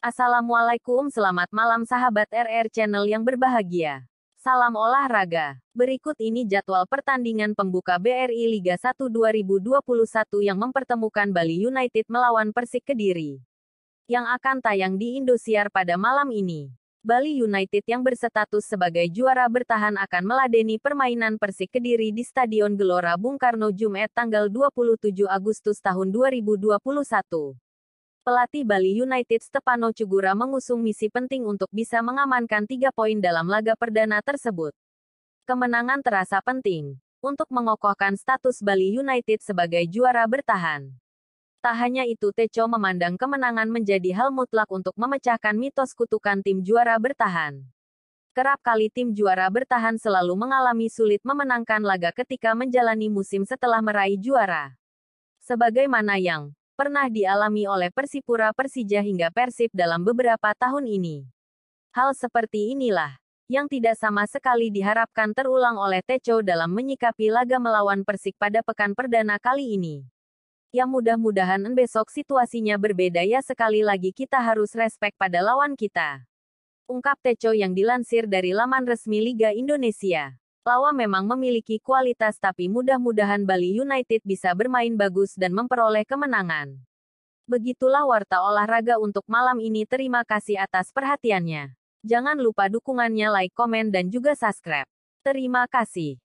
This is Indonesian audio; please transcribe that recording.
Assalamualaikum selamat malam sahabat RR Channel yang berbahagia. Salam olahraga. Berikut ini jadwal pertandingan pembuka BRI Liga 1 2021 yang mempertemukan Bali United melawan Persik Kediri. Yang akan tayang di Indosiar pada malam ini. Bali United yang berstatus sebagai juara bertahan akan meladeni permainan Persik Kediri di Stadion Gelora Bung Karno Jumat tanggal 27 Agustus tahun 2021. Pelatih Bali United Stepano Cugura mengusung misi penting untuk bisa mengamankan tiga poin dalam laga perdana tersebut. Kemenangan terasa penting untuk mengokohkan status Bali United sebagai juara bertahan. Tak hanya itu Teco memandang kemenangan menjadi hal mutlak untuk memecahkan mitos kutukan tim juara bertahan. Kerap kali tim juara bertahan selalu mengalami sulit memenangkan laga ketika menjalani musim setelah meraih juara. Sebagaimana yang pernah dialami oleh Persipura Persija hingga Persib dalam beberapa tahun ini. Hal seperti inilah yang tidak sama sekali diharapkan terulang oleh Teco dalam menyikapi laga melawan Persik pada pekan perdana kali ini. Yang mudah-mudahan besok situasinya berbeda ya sekali lagi kita harus respek pada lawan kita. Ungkap Teco yang dilansir dari laman resmi Liga Indonesia. Lawa memang memiliki kualitas tapi mudah-mudahan Bali United bisa bermain bagus dan memperoleh kemenangan. Begitulah warta olahraga untuk malam ini terima kasih atas perhatiannya. Jangan lupa dukungannya like, komen, dan juga subscribe. Terima kasih.